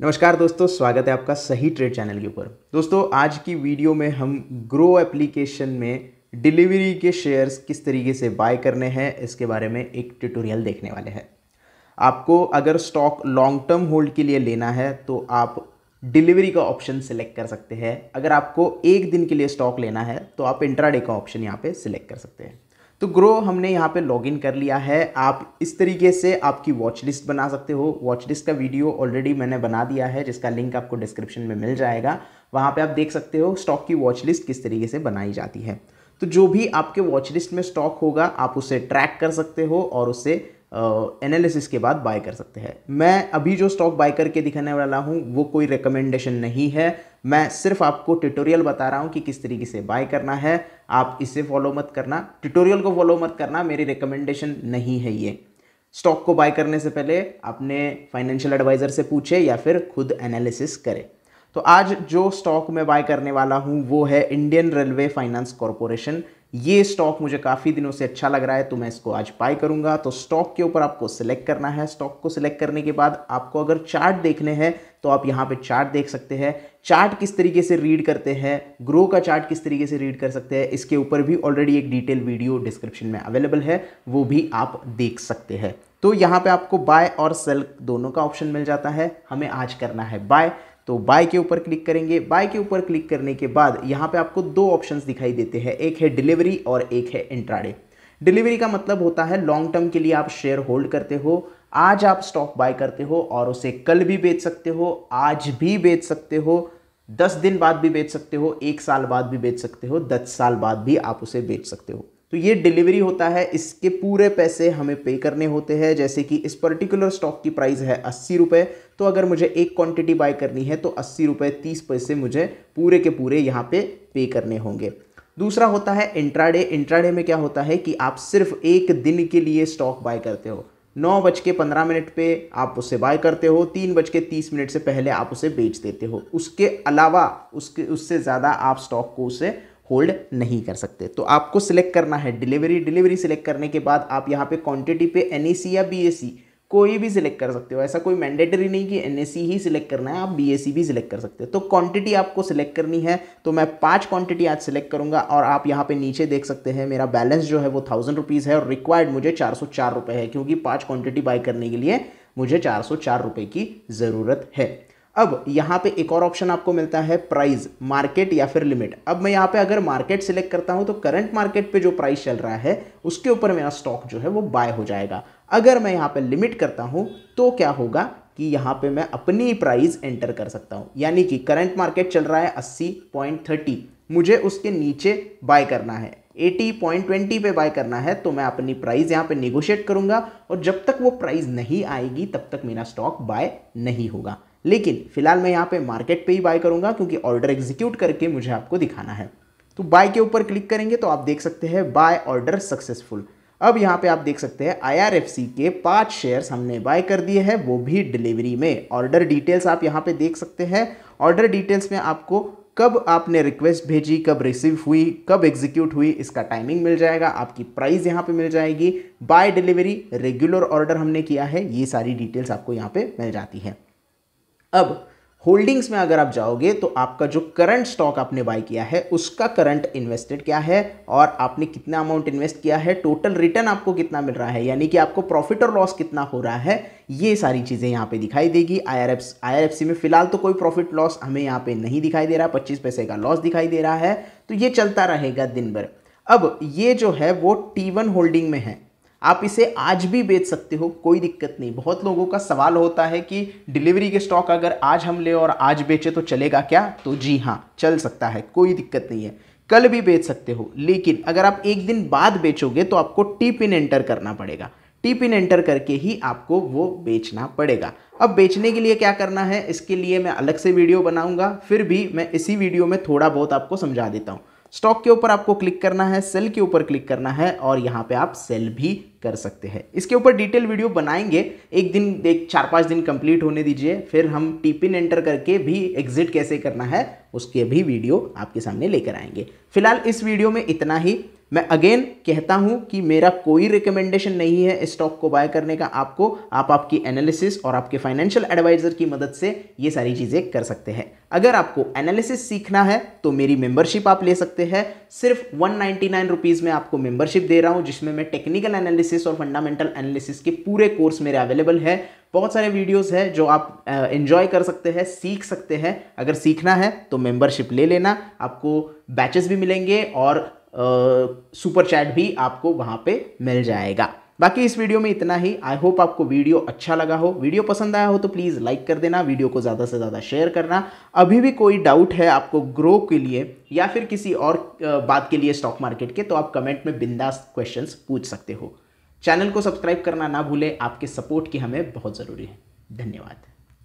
नमस्कार दोस्तों स्वागत है आपका सही ट्रेड चैनल के ऊपर दोस्तों आज की वीडियो में हम ग्रो एप्लीकेशन में डिलीवरी के शेयर्स किस तरीके से बाय करने हैं इसके बारे में एक ट्यूटोरियल देखने वाले हैं आपको अगर स्टॉक लॉन्ग टर्म होल्ड के लिए लेना है तो आप डिलीवरी का ऑप्शन सिलेक्ट कर सकते हैं अगर आपको एक दिन के लिए स्टॉक लेना है तो आप इंट्राडे का ऑप्शन यहाँ पर सिलेक्ट कर सकते हैं तो ग्रो हमने यहाँ पे लॉगिन कर लिया है आप इस तरीके से आपकी वॉच लिस्ट बना सकते हो वॉच लिस्ट का वीडियो ऑलरेडी मैंने बना दिया है जिसका लिंक आपको डिस्क्रिप्शन में मिल जाएगा वहाँ पे आप देख सकते हो स्टॉक की वॉच लिस्ट किस तरीके से बनाई जाती है तो जो भी आपके वॉच लिस्ट में स्टॉक होगा आप उसे ट्रैक कर सकते हो और उसे एनालिसिस के बाद बाय कर सकते हैं मैं अभी जो स्टॉक बाय करके दिखाने वाला हूँ वो कोई रिकमेंडेशन नहीं है मैं सिर्फ आपको ट्यूटोरियल बता रहा हूँ कि किस तरीके से बाय करना है आप इसे फॉलो मत करना ट्यूटोरियल को फॉलो मत करना मेरी रिकमेंडेशन नहीं है ये स्टॉक को बाय करने से पहले आपने फाइनेंशियल एडवाइज़र से पूछे या फिर खुद एनालिसिस करें तो आज जो स्टॉक मैं बाय करने वाला हूँ वो है इंडियन रेलवे फाइनेंस कॉरपोरेशन ये स्टॉक मुझे काफ़ी दिनों से अच्छा लग रहा है तो मैं इसको आज बाय करूंगा तो स्टॉक के ऊपर आपको सिलेक्ट करना है स्टॉक को सिलेक्ट करने के बाद आपको अगर चार्ट देखने हैं तो आप यहाँ पे चार्ट देख सकते हैं चार्ट किस तरीके से रीड करते हैं ग्रो का चार्ट किस तरीके से रीड कर सकते हैं इसके ऊपर भी ऑलरेडी एक डिटेल वीडियो डिस्क्रिप्शन में अवेलेबल है वो भी आप देख सकते हैं तो यहाँ पे आपको बाय और सेल दोनों का ऑप्शन मिल जाता है हमें आज करना है बाय तो बाय के ऊपर क्लिक करेंगे बाय के ऊपर क्लिक करने के बाद यहाँ पे आपको दो ऑप्शंस दिखाई देते हैं एक है डिलीवरी और एक है इंट्राडे डिलीवरी का मतलब होता है लॉन्ग टर्म के लिए आप शेयर होल्ड करते हो आज आप स्टॉक बाय करते हो और उसे कल भी बेच सकते हो आज भी बेच सकते हो दस दिन बाद भी बेच सकते हो एक साल बाद भी बेच सकते हो दस साल बाद भी आप उसे बेच सकते हो तो ये डिलीवरी होता है इसके पूरे पैसे हमें पे करने होते हैं जैसे कि इस पर्टिकुलर स्टॉक की प्राइस है अस्सी रुपये तो अगर मुझे एक क्वांटिटी बाय करनी है तो अस्सी रुपये तीस पैसे मुझे पूरे के पूरे यहाँ पे पे करने होंगे दूसरा होता है इंट्राडे इंट्राडे में क्या होता है कि आप सिर्फ एक दिन के लिए स्टॉक बाय करते हो नौ बज के पंद्रह मिनट पे आप उसे बाय करते हो तीन बज के तीस मिनट से पहले आप उसे बेच देते हो उसके अलावा उसके उससे ज़्यादा आप स्टॉक को उसे होल्ड नहीं कर सकते तो आपको सिलेक्ट करना है डिलीवरी डिलीवरी सिलेक्ट करने के बाद आप यहाँ पे क्वांटिटी पे एन e या बी कोई भी सिलेक्ट कर सकते हो ऐसा कोई मैंडेटरी नहीं कि एन e ही सिलेक्ट करना है आप बी भी सिलेक्ट कर सकते हो तो क्वांटिटी आपको सिलेक्ट करनी है तो मैं पांच क्वांटिटी आज सिलेक्ट करूंगा और आप यहाँ पे नीचे देख सकते हैं मेरा बैलेंस जो है वो थाउजेंड रुपीज़ है और रिक्वायर्ड मुझे चार सौ चार है क्योंकि पाँच क्वान्टिटी बाय करने के लिए मुझे चार सौ चार रुपये की ज़रूरत है अब यहाँ पे एक और ऑप्शन आपको मिलता है प्राइस मार्केट या फिर लिमिट अब मैं यहाँ पे अगर मार्केट सिलेक्ट करता हूँ तो करंट मार्केट पे जो प्राइस चल रहा है उसके ऊपर मेरा स्टॉक जो है वो बाय हो जाएगा अगर मैं यहाँ पे लिमिट करता हूँ तो क्या होगा कि यहाँ पे मैं अपनी प्राइस एंटर कर सकता हूँ यानी कि करंट मार्केट चल रहा है अस्सी पॉइंट थर्टी मुझे उसके नीचे बाय करना है 80.20 पे बाय करना है तो मैं अपनी प्राइस यहाँ पे निगोशिएट करूँगा और जब तक वो प्राइस नहीं आएगी तब तक मेरा स्टॉक बाय नहीं होगा लेकिन फिलहाल मैं यहाँ पे मार्केट पे ही बाय करूँगा क्योंकि ऑर्डर एग्जीक्यूट करके मुझे आपको दिखाना है तो बाय के ऊपर क्लिक करेंगे तो आप देख सकते हैं बाय ऑर्डर सक्सेसफुल अब यहाँ पे आप देख सकते हैं आईआरएफसी के पाँच शेयर्स हमने बाय कर दिए हैं वो भी डिलीवरी में ऑर्डर डिटेल्स आप यहाँ पे देख सकते हैं ऑर्डर डिटेल्स में आपको कब आपने रिक्वेस्ट भेजी कब रिसीव हुई कब एग्जीक्यूट हुई इसका टाइमिंग मिल जाएगा आपकी प्राइस यहाँ पे मिल जाएगी बाय डिलीवरी रेगुलर ऑर्डर हमने किया है ये सारी डिटेल्स आपको यहाँ पे मिल जाती है अब होल्डिंग्स में अगर आप जाओगे तो आपका जो करंट स्टॉक आपने बाय किया है उसका करंट इन्वेस्टेड क्या है और आपने कितना अमाउंट इन्वेस्ट किया है टोटल रिटर्न आपको कितना मिल रहा है यानी कि आपको प्रॉफिट और लॉस कितना हो रहा है ये सारी चीज़ें यहाँ पे दिखाई देगी आई आर में फिलहाल तो कोई प्रॉफिट लॉस हमें यहाँ पर नहीं दिखाई दे रहा पच्चीस पैसे का लॉस दिखाई दे रहा है तो ये चलता रहेगा दिन भर अब ये जो है वो टी होल्डिंग में है आप इसे आज भी बेच सकते हो कोई दिक्कत नहीं बहुत लोगों का सवाल होता है कि डिलीवरी के स्टॉक अगर आज हम ले और आज बेचे तो चलेगा क्या तो जी हाँ चल सकता है कोई दिक्कत नहीं है कल भी बेच सकते हो लेकिन अगर आप एक दिन बाद बेचोगे तो आपको टी पिन एंटर करना पड़ेगा टी पिन एंटर करके ही आपको वो बेचना पड़ेगा अब बेचने के लिए क्या करना है इसके लिए मैं अलग से वीडियो बनाऊंगा फिर भी मैं इसी वीडियो में थोड़ा बहुत आपको समझा देता हूँ स्टॉक के ऊपर आपको क्लिक करना है सेल के ऊपर क्लिक करना है और यहाँ पे आप सेल भी कर सकते हैं इसके ऊपर डिटेल वीडियो बनाएंगे एक दिन एक चार पांच दिन कंप्लीट होने दीजिए फिर हम टिपिन एंटर करके भी एग्जिट कैसे करना है उसके भी वीडियो आपके सामने लेकर आएंगे फिलहाल इस वीडियो में इतना ही मैं अगेन कहता हूं कि मेरा कोई रिकमेंडेशन नहीं है स्टॉक को बाय करने का आपको आप आपकी एनालिसिस और आपके फाइनेंशियल एडवाइजर की मदद से ये सारी चीज़ें कर सकते हैं अगर आपको एनालिसिस सीखना है तो मेरी मेंबरशिप आप ले सकते हैं सिर्फ वन नाइन्टी में आपको मेंबरशिप दे रहा हूं जिसमें मैं टेक्निकल एनालिसिस एनालिसिस और फंडामेंटल एनालिसिस के पूरे कोर्स मेरे अवेलेबल है बहुत सारे वीडियोस हैं जो आप एंजॉय कर सकते हैं सीख सकते हैं अगर सीखना है तो मेंबरशिप ले लेना आपको बैचेस भी मिलेंगे और सुपर चैट भी आपको वहाँ पे मिल जाएगा बाकी इस वीडियो में इतना ही आई होप आपको वीडियो अच्छा लगा हो वीडियो पसंद आया हो तो प्लीज़ लाइक कर देना वीडियो को ज़्यादा से ज़्यादा शेयर करना अभी भी कोई डाउट है आपको ग्रो के लिए या फिर किसी और बात के लिए स्टॉक मार्केट के तो आप कमेंट में बिंदास क्वेश्चंस पूछ सकते हो चैनल को सब्सक्राइब करना ना भूलें आपके सपोर्ट की हमें बहुत ज़रूरी है धन्यवाद